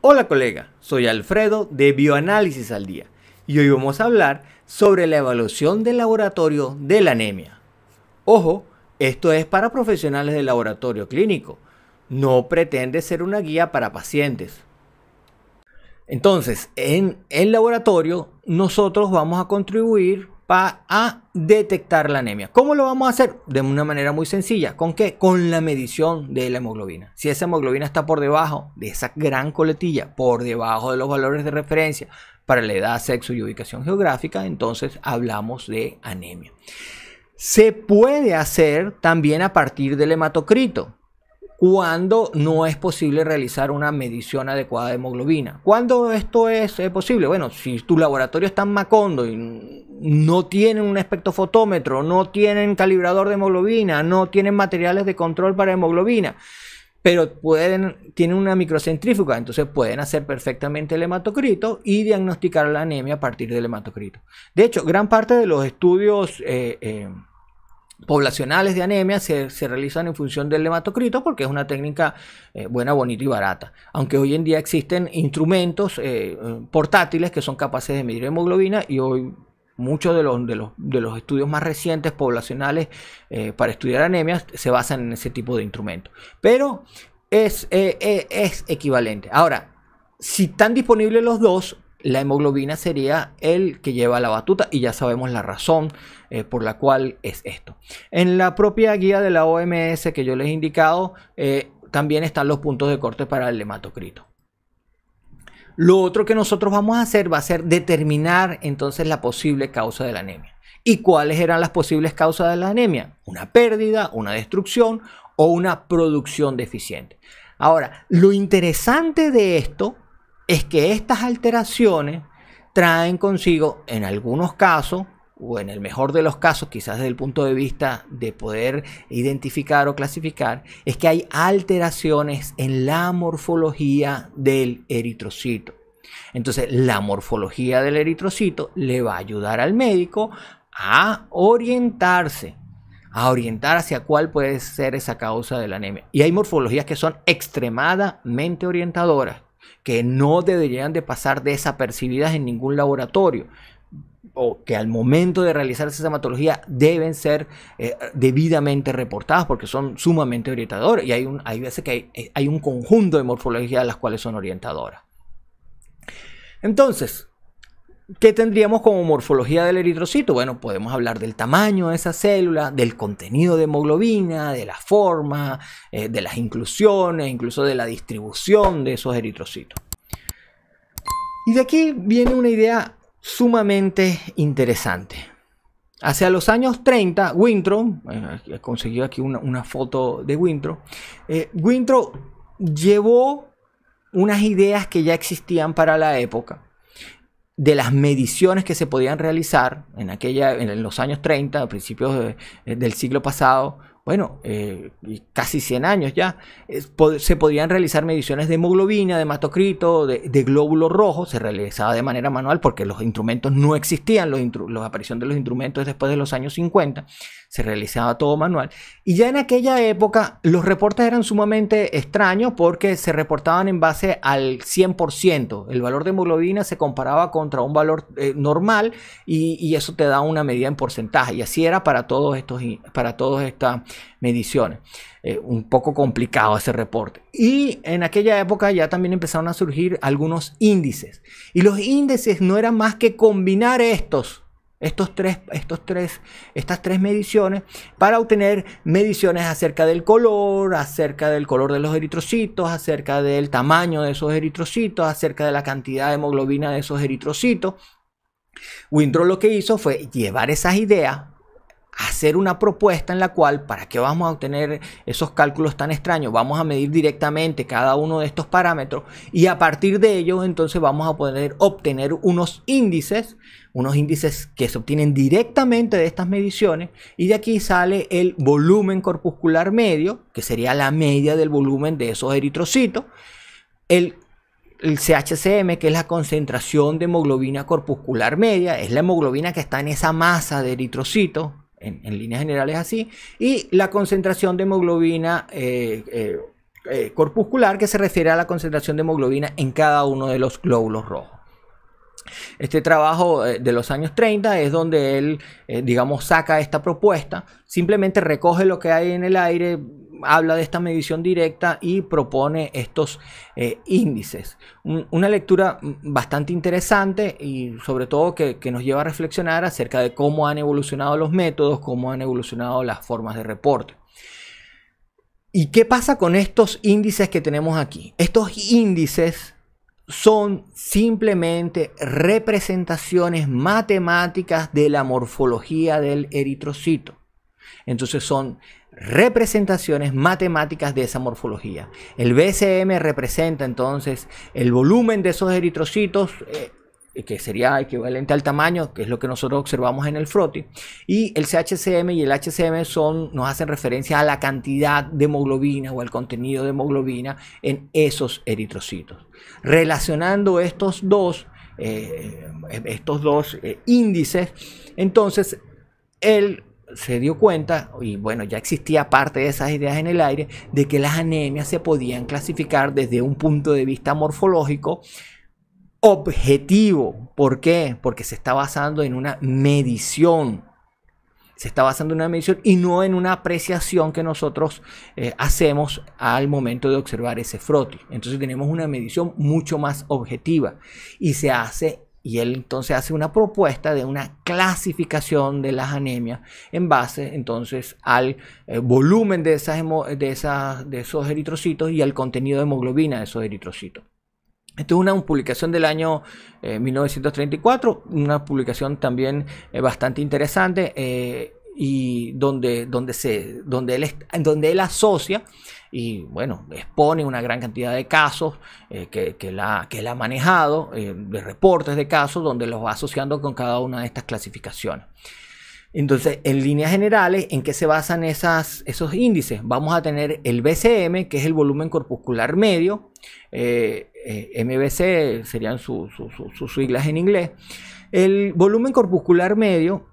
Hola colega, soy Alfredo de Bioanálisis al Día y hoy vamos a hablar sobre la evaluación del laboratorio de la anemia. Ojo, esto es para profesionales del laboratorio clínico, no pretende ser una guía para pacientes. Entonces, en el laboratorio nosotros vamos a contribuir para detectar la anemia. ¿Cómo lo vamos a hacer? De una manera muy sencilla. ¿Con qué? Con la medición de la hemoglobina. Si esa hemoglobina está por debajo de esa gran coletilla, por debajo de los valores de referencia para la edad, sexo y ubicación geográfica, entonces hablamos de anemia. Se puede hacer también a partir del hematocrito cuando no es posible realizar una medición adecuada de hemoglobina. ¿Cuándo esto es eh, posible? Bueno, si tu laboratorio está en Macondo y no tienen un espectrofotómetro, no tienen calibrador de hemoglobina, no tienen materiales de control para hemoglobina, pero pueden, tienen una microcentrífuga, entonces pueden hacer perfectamente el hematocrito y diagnosticar la anemia a partir del hematocrito. De hecho, gran parte de los estudios... Eh, eh, poblacionales de anemia se, realizan en función del hematocrito porque es una técnica eh, buena, bonita y barata. Aunque hoy en día existen instrumentos eh, portátiles que son capaces de medir hemoglobina y hoy muchos de los, los, de los estudios más recientes poblacionales eh, para estudiar anemia se basan en ese tipo de instrumentos. Pero es, es equivalente. Ahora, si están disponibles los dos, la hemoglobina sería el que lleva la batuta y ya sabemos la razón eh, por la cual es esto. En la propia guía de la OMS que yo les he indicado, eh, también están los puntos de corte para el hematocrito. Lo otro que nosotros vamos a hacer va a ser determinar entonces la posible causa de la anemia. ¿Y cuáles eran las posibles causas de la anemia? Una pérdida, una destrucción o una producción deficiente. Ahora, lo interesante de esto es que estas alteraciones traen consigo, en algunos casos, o en el mejor de los casos, quizás desde el punto de vista de poder identificar o clasificar, es que hay alteraciones en la morfología del eritrocito. Entonces, la morfología del eritrocito le va a ayudar al médico a orientarse, a orientar hacia cuál puede ser esa causa de la anemia. Y hay morfologías que son extremadamente orientadoras que no deberían de pasar desapercibidas en ningún laboratorio o que al momento de realizar esa hematología deben ser eh, debidamente reportadas porque son sumamente orientadoras y hay, un, hay veces que hay, eh, hay un conjunto de morfologías las cuales son orientadoras. Entonces, ¿Qué tendríamos como morfología del eritrocito? Bueno, podemos hablar del tamaño de esa célula, del contenido de hemoglobina, de la forma, eh, de las inclusiones, incluso de la distribución de esos eritrocitos. Y de aquí viene una idea sumamente interesante. Hacia los años 30, Wintro, eh, he conseguido aquí una, foto de Wintro, eh, Wintro llevó unas ideas que ya existían para la época de las mediciones que se podían realizar en, aquella, en los años 30, a principios eh, del siglo pasado, bueno, eh, casi 100 años ya, se podían realizar mediciones de hemoglobina, de hematocrito, de, glóbulo rojo, se realizaba de manera manual porque los instrumentos no existían, los la aparición de los instrumentos después de los años 50, se realizaba todo manual. Y ya en aquella época los reportes eran sumamente extraños porque se reportaban en base al 100%, el valor de hemoglobina se comparaba contra un valor eh, normal y, eso te da una medida en porcentaje, y así era para todos estos, para todos estas mediciones. Eh, un poco complicado ese reporte. Y en aquella época ya también empezaron a surgir algunos índices. Y los índices no eran más que combinar estos estos tres, estos tres, estas tres mediciones para obtener mediciones acerca del color, acerca del color de los eritrocitos, acerca del tamaño de esos eritrocitos, acerca de la cantidad de hemoglobina de esos eritrocitos. Windrow lo que hizo fue llevar esas ideas hacer una propuesta en la cual, ¿para qué vamos a obtener esos cálculos tan extraños? Vamos a medir directamente cada uno de estos parámetros y a partir de ellos entonces vamos a poder obtener unos índices, unos índices que se obtienen directamente de estas mediciones y de aquí sale el volumen corpuscular medio, que sería la media del volumen de esos eritrocitos, el CHCM, que es la concentración de hemoglobina corpuscular media, es la hemoglobina que está en esa masa de eritrocitos, en, líneas generales así, y la concentración de hemoglobina eh, eh, eh, corpuscular que se refiere a la concentración de hemoglobina en cada uno de los glóbulos rojos. Este trabajo de los años 30 es donde él, digamos, saca esta propuesta, simplemente recoge lo que hay en el aire, habla de esta medición directa y propone estos eh, índices. una lectura mm, bastante interesante y sobre todo que, nos lleva a reflexionar acerca de cómo han evolucionado los métodos, cómo han evolucionado las formas de reporte. ¿Y qué pasa con estos índices que tenemos aquí? Estos índices son simplemente representaciones matemáticas de la morfología del eritrocito. Entonces son representaciones matemáticas de esa morfología. El BCM representa entonces el volumen de esos eritrocitos, eh, que sería equivalente al tamaño, que es lo que nosotros observamos en el froti, y el CHCM y el HCM son, nos hacen referencia a la cantidad de hemoglobina o el contenido de hemoglobina en esos eritrocitos. Relacionando estos dos, eh, estos dos eh, índices, entonces el se dio cuenta, y bueno, ya existía parte de esas ideas en el aire, de que las anemias se podían clasificar desde un punto de vista morfológico objetivo. ¿Por qué? Porque se está basando en una medición. Se está basando en una medición y no en una apreciación que nosotros eh, hacemos al momento de observar ese frotis. Entonces tenemos una medición mucho más objetiva y se hace y él entonces hace una propuesta de una clasificación de las anemias en base entonces al eh, volumen de, de, esos eritrocitos y al contenido de hemoglobina de esos eritrocitos. Esto es una publicación del año 1934, eh, una publicación también eh, bastante interesante y donde, donde, se, donde, él, donde él asocia y bueno, expone una gran cantidad de casos eh, que, la, que él ha manejado, eh, de reportes de casos donde los va asociando con cada una de estas clasificaciones. Entonces, en líneas generales, ¿en qué se basan esas, esos índices? Vamos a tener el BCM, que es el volumen corpuscular medio, eh, MBC serían sus siglas en inglés. El volumen corpuscular medio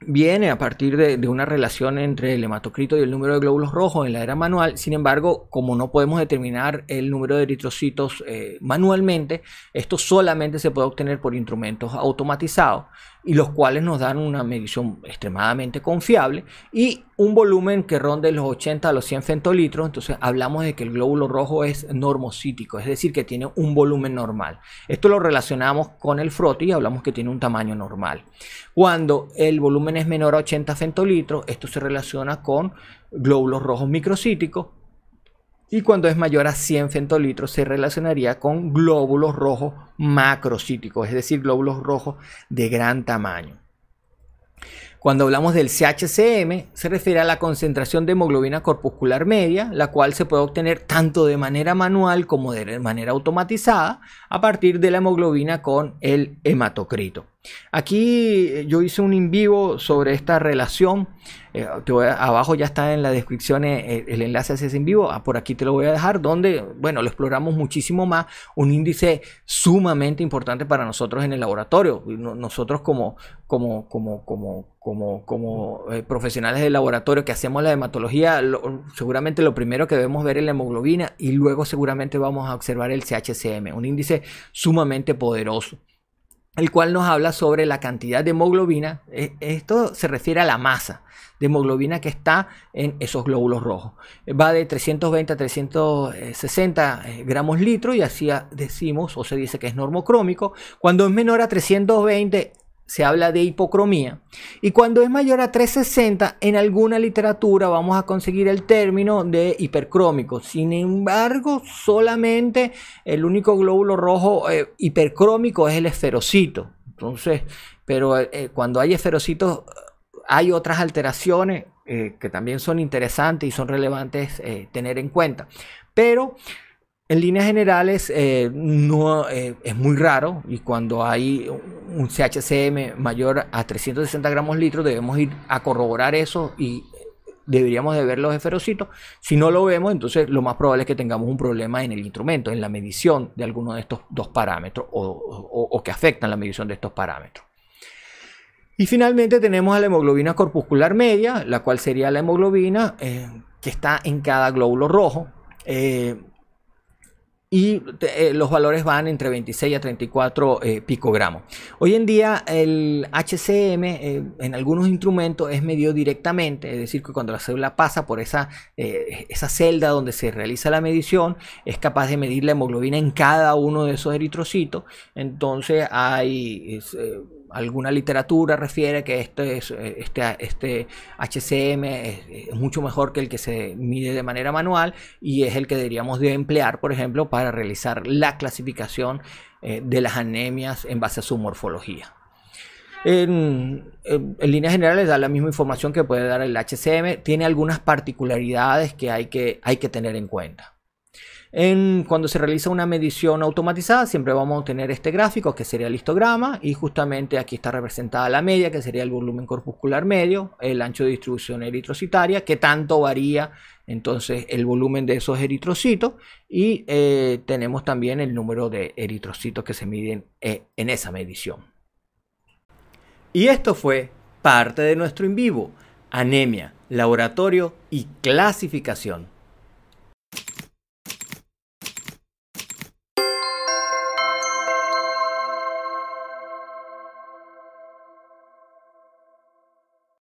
viene a partir de, una relación entre el hematocrito y el número de glóbulos rojos en la era manual. Sin embargo, como no podemos determinar el número de eritrocitos eh, manualmente, esto solamente se puede obtener por instrumentos automatizados y los cuales nos dan una medición extremadamente confiable y un volumen que ronde los 80 a los 100 centolitros. Entonces hablamos de que el glóbulo rojo es normocítico, es decir, que tiene un volumen normal. Esto lo relacionamos con el froti y hablamos que tiene un tamaño normal. Cuando el volumen es menor a 80 centolitros, esto se relaciona con glóbulos rojos microcíticos. Y cuando es mayor a 100 centolitros se relacionaría con glóbulos rojos macrocíticos, es decir, glóbulos rojos de gran tamaño. Cuando hablamos del CHCM, se refiere a la concentración de hemoglobina corpuscular media, la cual se puede obtener tanto de manera manual como de manera automatizada a partir de la hemoglobina con el hematocrito. Aquí eh, yo hice un in vivo sobre esta relación eh, abajo ya está en la descripción eh, eh, el, enlace a ese en vivo. Ah, por aquí te lo voy a dejar, donde, bueno, lo exploramos muchísimo más. Un índice sumamente importante para nosotros en el laboratorio. Nosotros como, como, profesionales del laboratorio que hacemos la hematología, seguramente lo primero que debemos ver es la hemoglobina y luego seguramente vamos a observar el CHCM, un índice sumamente poderoso el cual nos habla sobre la cantidad de hemoglobina. E, esto se refiere a la masa de hemoglobina que está en esos glóbulos rojos. Eh, va de 320 a 360 eh, gramos litro y así decimos o se dice que es normocrómico. Cuando es menor a 320 se habla de hipocromía. Y cuando es mayor a 360, en alguna literatura vamos a conseguir el término de hipercrómico. Sin embargo, solamente el único glóbulo rojo eh, hipercrómico es el esferocito. Entonces, pero eh, eh, cuando hay esferocitos, hay otras alteraciones que también son interesantes y son relevantes tener en cuenta. Pero en líneas generales, eh, no, eh, es muy raro y cuando hay un CHCM mayor a 360 gramos litros debemos ir a corroborar eso y deberíamos de ver los esferocitos. Si no lo vemos, entonces lo más probable es que tengamos un problema en el instrumento, en la medición de alguno de estos dos parámetros o, que afectan la medición de estos parámetros. Y finalmente tenemos a la hemoglobina corpuscular media, la cual sería la hemoglobina eh, que está en cada glóbulo rojo y eh, los valores van entre 26 a 34 eh, picogramos. Hoy en día el HCM eh, en algunos instrumentos es medido directamente, es decir, que cuando la célula pasa por esa, esa celda donde se realiza la medición, es capaz de medir la hemoglobina en cada uno de esos eritrocitos. Entonces hay alguna literatura refiere que este, eh, este, este HCM es, mucho mejor que el que se mide de manera manual y es el que deberíamos de emplear, por ejemplo, para realizar la clasificación eh, de las anemias en base a su morfología. En, líneas generales da la misma información que puede dar el HCM, tiene algunas particularidades que, hay que tener en cuenta cuando se realiza una medición automatizada siempre vamos a tener este gráfico que sería el histograma y justamente aquí está representada la media que sería el volumen corpuscular medio, el ancho de distribución eritrocitaria que tanto varía entonces el volumen de esos eritrocitos y eh, tenemos también el número de eritrocitos que se miden eh, en esa medición. Y esto fue parte de nuestro in vivo, anemia, laboratorio y clasificación.